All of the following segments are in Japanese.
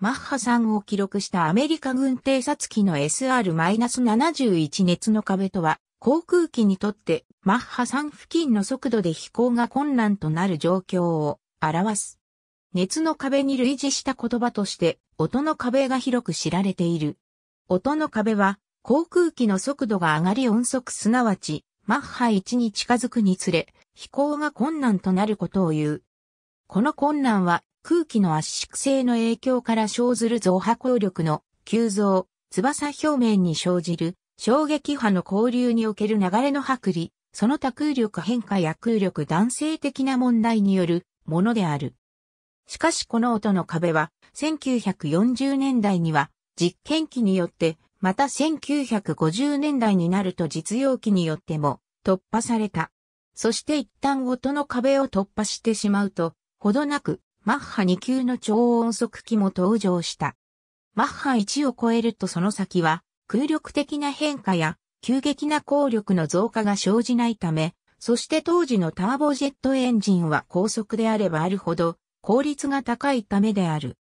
マッハ3を記録したアメリカ軍偵察機の SR-71 熱の壁とは、航空機にとってマッハ3付近の速度で飛行が困難となる状況を表す。熱の壁に類似した言葉として、音の壁が広く知られている。音の壁は、航空機の速度が上がり音速すなわち、マッハ1に近づくにつれ、飛行が困難となることを言う。この困難は空気の圧縮性の影響から生ずる増波効力の急増、翼表面に生じる衝撃波の交流における流れの剥離、その他空力変化や空力弾性的な問題によるものである。しかしこの音の壁は1940年代には実験機によってまた1950年代になると実用機によっても突破された。そして一旦音の壁を突破してしまうと、ほどなくマッハ2級の超音速機も登場した。マッハ1を超えるとその先は空力的な変化や急激な効力の増加が生じないため、そして当時のターボジェットエンジンは高速であればあるほど効率が高いためである。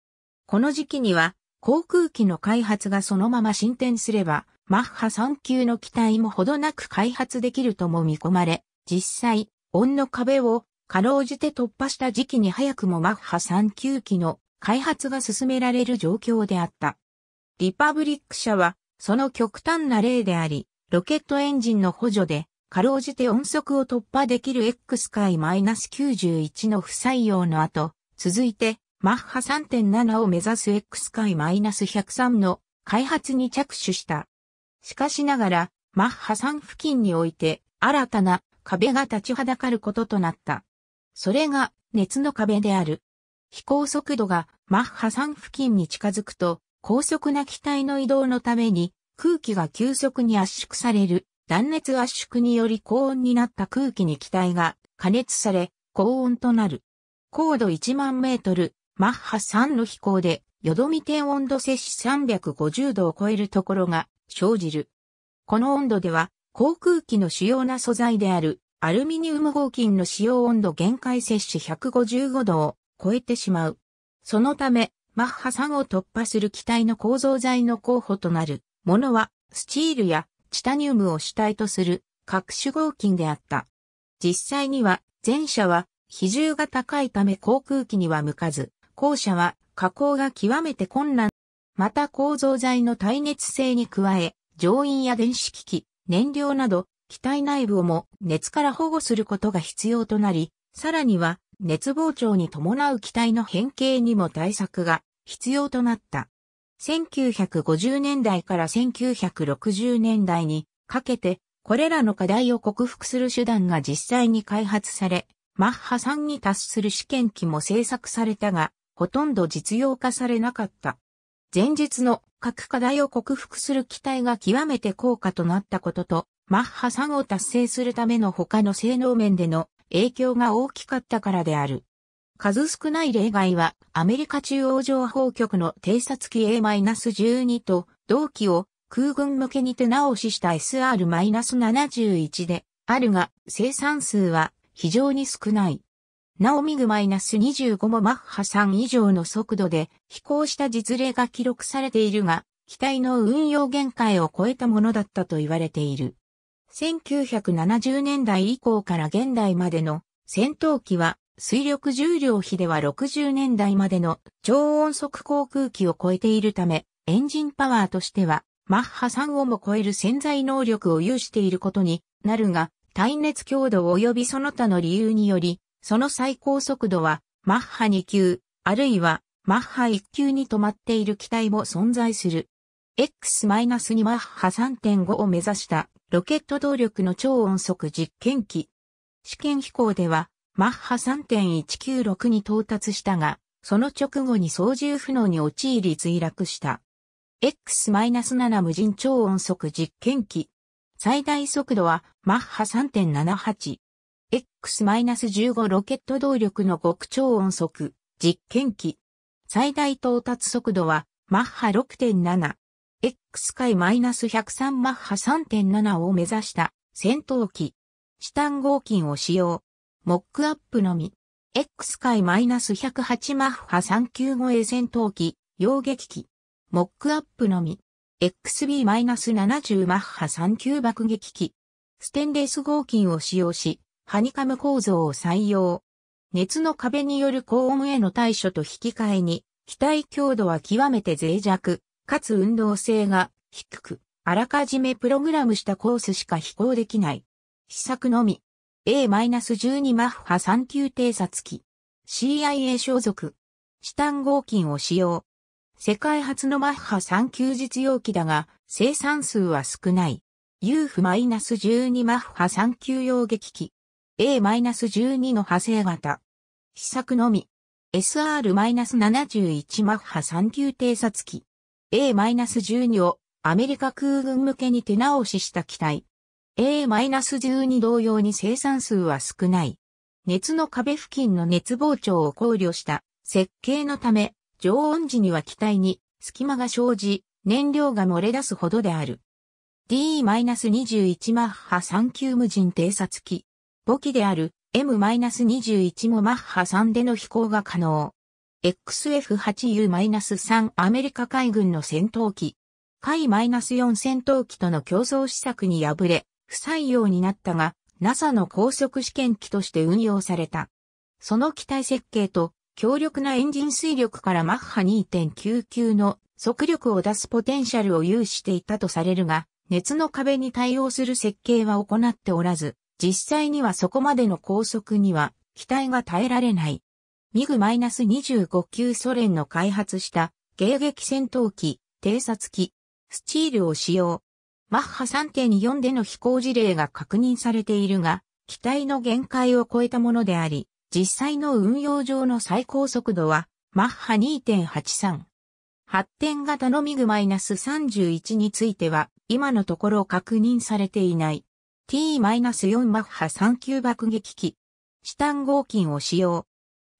この時期には航空機の開発がそのまま進展すれば、マッハ3級の機体もほどなく開発できるとも見込まれ、実際、音の壁をかろうじて突破した時期に早くもマッハ3級機の開発が進められる状況であった。リパブリック社は、その極端な例であり、ロケットエンジンの補助で、かろうじて音速を突破できる X 回 -91 の不採用の後、続いて、マッハ3.7を目指す X 回 -103 の開発に着手した。しかしながら、マッハ3付近において、新たな壁が立ちはだかることとなった。それが熱の壁である。飛行速度がマッハ3付近に近づくと、高速な機体の移動のために空気が急速に圧縮される。断熱圧縮により高温になった空気に気体が加熱され、高温となる。高度1万メートル、マッハ3の飛行で、よどみ点温度摂氏350度を超えるところが生じる。この温度では、航空機の主要な素材であるアルミニウム合金の使用温度限界摂取155度を超えてしまう。そのため、マッハ3を突破する機体の構造材の候補となるものは、スチールやチタニウムを主体とする各種合金であった。実際には、前者は比重が高いため航空機には向かず、後者は加工が極めて困難。また構造材の耐熱性に加え、乗員や電子機器、燃料など機体内部をも熱から保護することが必要となり、さらには熱膨張に伴う機体の変形にも対策が必要となった。1950年代から1960年代にかけて、これらの課題を克服する手段が実際に開発され、マッハ3に達する試験機も製作されたが、ほとんど実用化されなかった。前日の各課題を克服する機体が極めて高価となったことと、マッハ3を達成するための他の性能面での影響が大きかったからである。数少ない例外は、アメリカ中央情報局の偵察機 A-12 と、同機を空軍向けに手直しした SR-71 で、あるが、生産数は非常に少ない。なおミグ -25 もマッハ3以上の速度で飛行した実例が記録されているが、機体の運用限界を超えたものだったと言われている。1970年代以降から現代までの戦闘機は水力重量比では60年代までの超音速航空機を超えているため、エンジンパワーとしてはマッハ3をも超える潜在能力を有していることになるが、耐熱強度及びその他の理由により、その最高速度はマッハ2級、あるいはマッハ1級に止まっている機体も存在する。X-2 マッハ3.5を目指したロケット動力の超音速実験機。試験飛行では、マッハ3.196に到達したが、その直後に操縦不能に陥り墜落した。X-7 無人超音速実験機。最大速度はマッハ3.78。X-15 ロケット動力の極超音速実験機。最大到達速度はマッハ6.7。X 回 -103 マッハ3.7を目指した戦闘機。チタン合金を使用。モックアップのみ。X 回 -108 マッハ39護 a 戦闘機、溶撃機。モックアップのみ。XB-70 マッハ39爆撃機。ステンレス合金を使用し、ハニカム構造を採用。熱の壁による高温への対処と引き換えに、機体強度は極めて脆弱。かつ運動性が低く、あらかじめプログラムしたコースしか飛行できない。試作のみ。A-12 マッハ3級偵察機。CIA 所属。チタン合金を使用。世界初のマッハ3級実用機だが、生産数は少ない。UF-12 マッハ3級用撃機。A-12 の派生型。試作のみ。SR-71 マッハ3級偵察機。A-12 をアメリカ空軍向けに手直しした機体。A-12 同様に生産数は少ない。熱の壁付近の熱膨張を考慮した設計のため、常温時には機体に隙間が生じ、燃料が漏れ出すほどである。D-21 マッハ3級無人偵察機。母機である M-21 もマッハ3での飛行が可能。XF-8U-3 アメリカ海軍の戦闘機、海 -4 戦闘機との競争施策に敗れ、不採用になったが、NASA の高速試験機として運用された。その機体設計と強力なエンジン水力からマッハ2.99の速力を出すポテンシャルを有していたとされるが、熱の壁に対応する設計は行っておらず、実際にはそこまでの高速には機体が耐えられない。ミグ -25 級ソ連の開発した迎撃戦闘機、偵察機、スチールを使用。マッハ3.4での飛行事例が確認されているが、機体の限界を超えたものであり、実際の運用上の最高速度は、マッハ2.83。発展型のミグ -31 については、今のところ確認されていない。T-4 マッハ3級爆撃機。チタン合金を使用。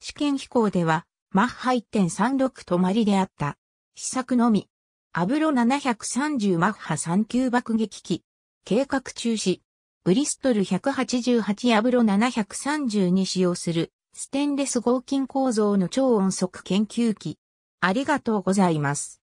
試験飛行では、マッハ1.36止まりであった。試作のみ。アブロ730マッハ3級爆撃機。計画中止。ブリストル188アブロ730に使用するステンレス合金構造の超音速研究機。ありがとうございます。